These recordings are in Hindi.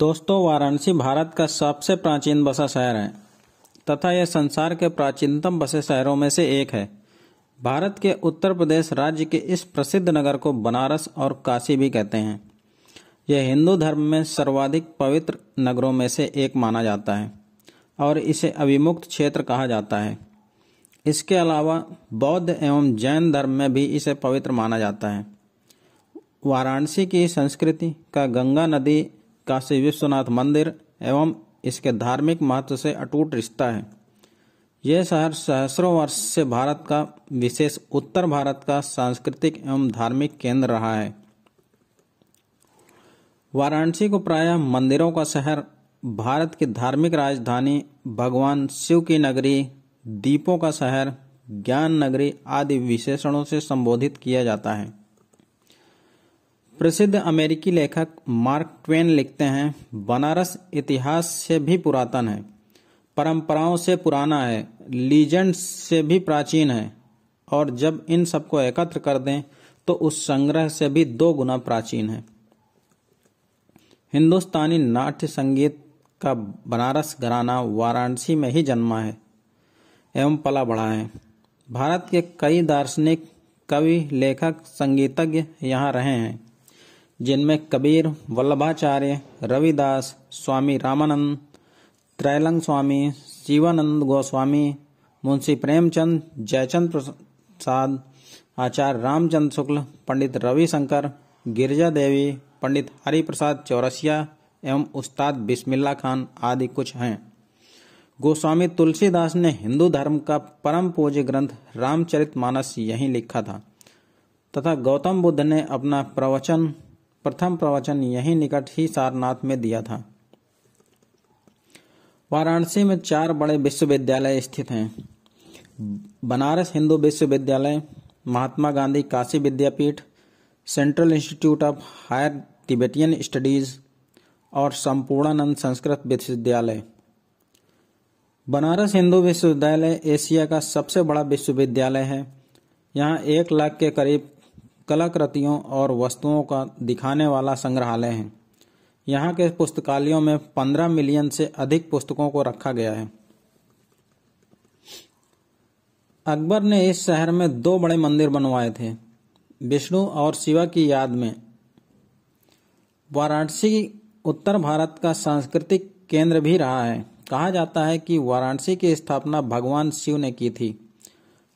दोस्तों वाराणसी भारत का सबसे प्राचीन बसा शहर है तथा यह संसार के प्राचीनतम बसे शहरों में से एक है भारत के उत्तर प्रदेश राज्य के इस प्रसिद्ध नगर को बनारस और काशी भी कहते हैं यह हिंदू धर्म में सर्वाधिक पवित्र नगरों में से एक माना जाता है और इसे अभिमुक्त क्षेत्र कहा जाता है इसके अलावा बौद्ध एवं जैन धर्म में भी इसे पवित्र माना जाता है वाराणसी की संस्कृति का गंगा नदी काशी विश्वनाथ मंदिर एवं इसके धार्मिक महत्व से अटूट रिश्ता है यह शहर सहसरों वर्ष से भारत का विशेष उत्तर भारत का सांस्कृतिक एवं धार्मिक केंद्र रहा है वाराणसी को प्रायः मंदिरों का शहर भारत की धार्मिक राजधानी भगवान शिव की नगरी दीपों का शहर ज्ञान नगरी आदि विशेषणों से संबोधित किया जाता है प्रसिद्ध अमेरिकी लेखक मार्क ट्वेन लिखते हैं बनारस इतिहास से भी पुरातन है परंपराओं से पुराना है लीजेंड्स से भी प्राचीन है और जब इन सबको एकत्र कर दें तो उस संग्रह से भी दो गुना प्राचीन है हिंदुस्तानी नाट्य संगीत का बनारस घराना वाराणसी में ही जन्मा है एवं पला बढ़ा है भारत के कई दार्शनिक कवि लेखक संगीतज्ञ यहाँ रहे हैं जिनमें कबीर वल्लभाचार्य रविदास स्वामी रामानंद त्रैलंग स्वामी शिवानंद गोस्वामी मुंशी प्रेमचंद जयचंद प्रसाद आचार्य रामचंद्र शुक्ल पंडित रविशंकर गिरजा देवी पंडित हरिप्रसाद चौरसिया एवं उस्ताद बिस्मिल्ला खान आदि कुछ हैं गोस्वामी तुलसीदास ने हिंदू धर्म का परम पूज्य ग्रंथ रामचरितमानस यहीं लिखा था तथा गौतम बुद्ध ने अपना प्रवचन प्रथम प्रवचन यही निकट ही सारनाथ में दिया था वाराणसी में चार बड़े विश्वविद्यालय स्थित हैं Banaras Hindu Vishwavidyalaya Mahatma Gandhi Kashi Vidyapith central institute of higher Tibetan studies और संपूर्णानंद संस्कृत विश्वविद्यालय बनारस हिंदू विश्वविद्यालय एशिया का सबसे बड़ा विश्वविद्यालय है यहाँ एक लाख के करीब कलाकृतियों और वस्तुओं का दिखाने वाला संग्रहालय है यहाँ के पुस्तकालयों में 15 मिलियन से अधिक पुस्तकों को रखा गया है अकबर ने इस शहर में दो बड़े मंदिर बनवाए थे विष्णु और शिवा की याद में वाराणसी उत्तर भारत का सांस्कृतिक केंद्र भी रहा है कहा जाता है कि वाराणसी की स्थापना भगवान शिव ने की थी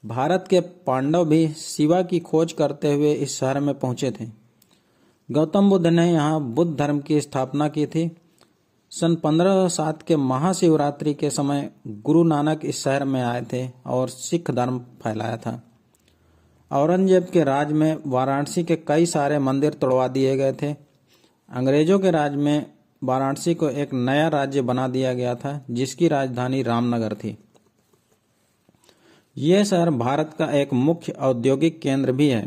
भारत के पांडव भी शिवा की खोज करते हुए इस शहर में पहुंचे थे गौतम बुद्ध ने यहाँ बुद्ध धर्म की स्थापना की थी सन पंद्रह सात के महाशिवरात्रि के समय गुरु नानक इस शहर में आए थे और सिख धर्म फैलाया था औरंगजेब के राज में वाराणसी के कई सारे मंदिर तोड़वा दिए गए थे अंग्रेजों के राज में वाराणसी को एक नया राज्य बना दिया गया था जिसकी राजधानी रामनगर थी ये शहर भारत का एक मुख्य औद्योगिक केंद्र भी है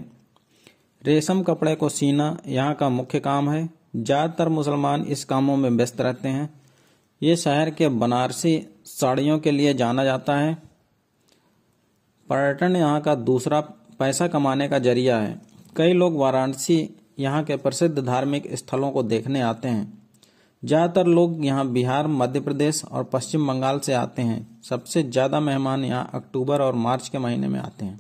रेशम कपड़े को सीना यहाँ का मुख्य काम है ज़्यादातर मुसलमान इस कामों में व्यस्त रहते हैं ये शहर के बनारसी साड़ियों के लिए जाना जाता है पर्यटन यहाँ का दूसरा पैसा कमाने का जरिया है कई लोग वाराणसी यहाँ के प्रसिद्ध धार्मिक स्थलों को देखने आते हैं ज़्यादातर लोग यहाँ बिहार मध्य प्रदेश और पश्चिम बंगाल से आते हैं सबसे ज़्यादा मेहमान यहाँ अक्टूबर और मार्च के महीने में आते हैं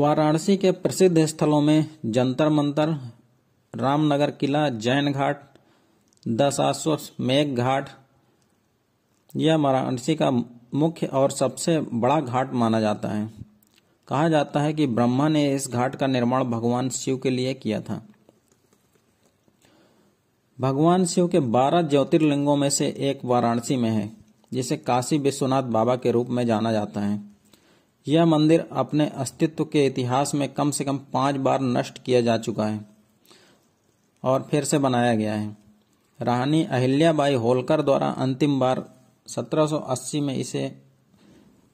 वाराणसी के प्रसिद्ध स्थलों में जंतर मंतर रामनगर किला जैन घाट दशाश्व मेघ घाट यह वाराणसी का मुख्य और सबसे बड़ा घाट माना जाता है कहा जाता है कि ब्रह्मा ने इस घाट का निर्माण भगवान शिव के लिए किया था भगवान शिव के बारह ज्योतिर्लिंगों में से एक वाराणसी में है जिसे काशी विश्वनाथ बाबा के रूप में जाना जाता है यह मंदिर अपने अस्तित्व के इतिहास में कम से कम पांच बार नष्ट किया जा चुका है और फिर से बनाया गया है रानी अहिल्याबाई होलकर द्वारा अंतिम बार 1780 में इसे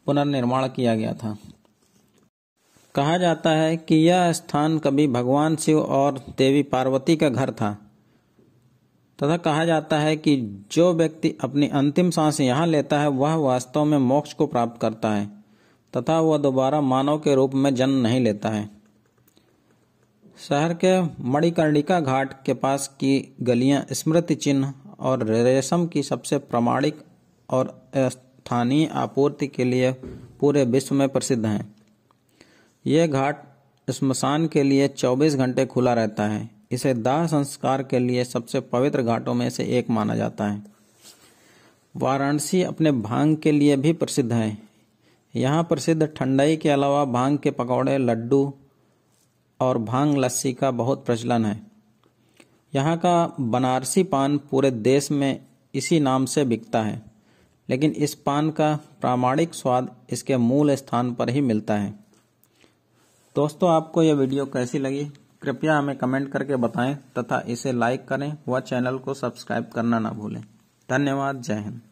पुनर्निर्माण किया गया था कहा जाता है कि यह स्थान कभी भगवान शिव और देवी पार्वती का घर था तथा कहा जाता है कि जो व्यक्ति अपनी अंतिम सांस यहाँ लेता है वह वास्तव में मोक्ष को प्राप्त करता है तथा वह दोबारा मानव के रूप में जन्म नहीं लेता है शहर के मणिकर्णिका घाट के पास की गलियां स्मृति चिन्ह और रेशम की सबसे प्रमाणिक और स्थानीय आपूर्ति के लिए पूरे विश्व में प्रसिद्ध हैं यह घाट स्मशान के लिए 24 घंटे खुला रहता है इसे दाह संस्कार के लिए सबसे पवित्र घाटों में से एक माना जाता है वाराणसी अपने भांग के लिए भी प्रसिद्ध है यहाँ प्रसिद्ध ठंडाई के अलावा भांग के पकौड़े लड्डू और भांग लस्सी का बहुत प्रचलन है यहाँ का बनारसी पान पूरे देश में इसी नाम से बिकता है लेकिन इस पान का प्रामाणिक स्वाद इसके मूल स्थान पर ही मिलता है दोस्तों आपको यह वीडियो कैसी लगी कृपया हमें कमेंट करके बताएं तथा इसे लाइक करें व चैनल को सब्सक्राइब करना ना भूलें धन्यवाद जय हिंद